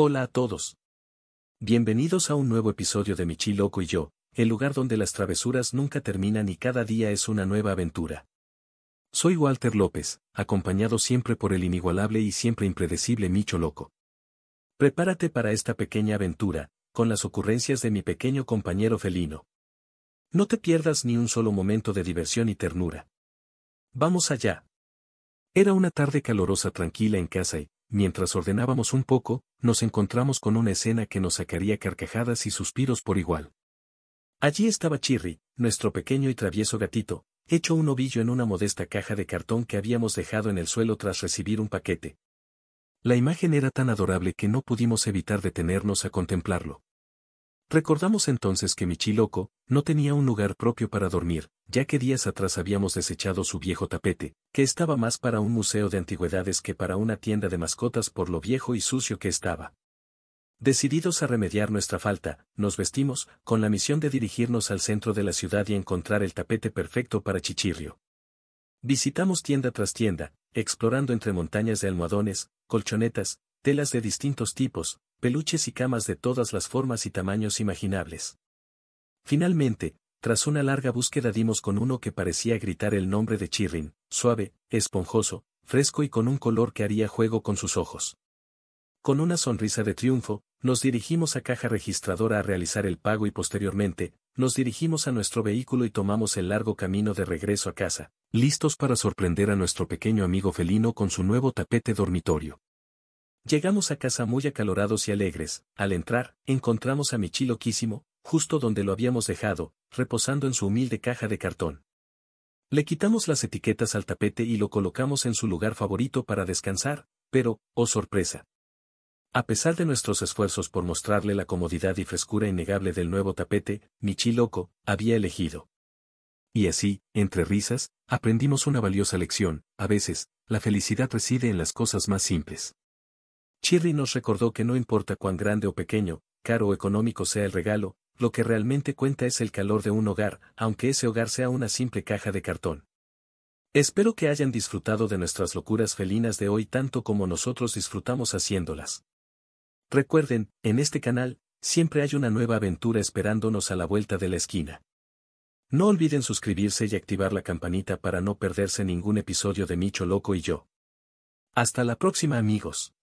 Hola a todos. Bienvenidos a un nuevo episodio de Michi Loco y yo, el lugar donde las travesuras nunca terminan y cada día es una nueva aventura. Soy Walter López, acompañado siempre por el inigualable y siempre impredecible Micho Loco. Prepárate para esta pequeña aventura, con las ocurrencias de mi pequeño compañero felino. No te pierdas ni un solo momento de diversión y ternura. Vamos allá. Era una tarde calurosa tranquila en casa y, mientras ordenábamos un poco, nos encontramos con una escena que nos sacaría carcajadas y suspiros por igual. Allí estaba Chirri, nuestro pequeño y travieso gatito, hecho un ovillo en una modesta caja de cartón que habíamos dejado en el suelo tras recibir un paquete. La imagen era tan adorable que no pudimos evitar detenernos a contemplarlo. Recordamos entonces que Michiloco no tenía un lugar propio para dormir, ya que días atrás habíamos desechado su viejo tapete, que estaba más para un museo de antigüedades que para una tienda de mascotas por lo viejo y sucio que estaba. Decididos a remediar nuestra falta, nos vestimos, con la misión de dirigirnos al centro de la ciudad y encontrar el tapete perfecto para Chichirrio. Visitamos tienda tras tienda, explorando entre montañas de almohadones, colchonetas, telas de distintos tipos, peluches y camas de todas las formas y tamaños imaginables. Finalmente, tras una larga búsqueda dimos con uno que parecía gritar el nombre de Chirrin, suave, esponjoso, fresco y con un color que haría juego con sus ojos. Con una sonrisa de triunfo, nos dirigimos a caja registradora a realizar el pago y posteriormente, nos dirigimos a nuestro vehículo y tomamos el largo camino de regreso a casa, listos para sorprender a nuestro pequeño amigo felino con su nuevo tapete dormitorio. Llegamos a casa muy acalorados y alegres, al entrar, encontramos a Michi loquísimo, justo donde lo habíamos dejado, reposando en su humilde caja de cartón. Le quitamos las etiquetas al tapete y lo colocamos en su lugar favorito para descansar, pero, oh sorpresa. A pesar de nuestros esfuerzos por mostrarle la comodidad y frescura innegable del nuevo tapete, Michi Loco había elegido. Y así, entre risas, aprendimos una valiosa lección, a veces, la felicidad reside en las cosas más simples. Chirri nos recordó que no importa cuán grande o pequeño, caro o económico sea el regalo, lo que realmente cuenta es el calor de un hogar, aunque ese hogar sea una simple caja de cartón. Espero que hayan disfrutado de nuestras locuras felinas de hoy tanto como nosotros disfrutamos haciéndolas. Recuerden, en este canal, siempre hay una nueva aventura esperándonos a la vuelta de la esquina. No olviden suscribirse y activar la campanita para no perderse ningún episodio de Micho Loco y yo. Hasta la próxima amigos.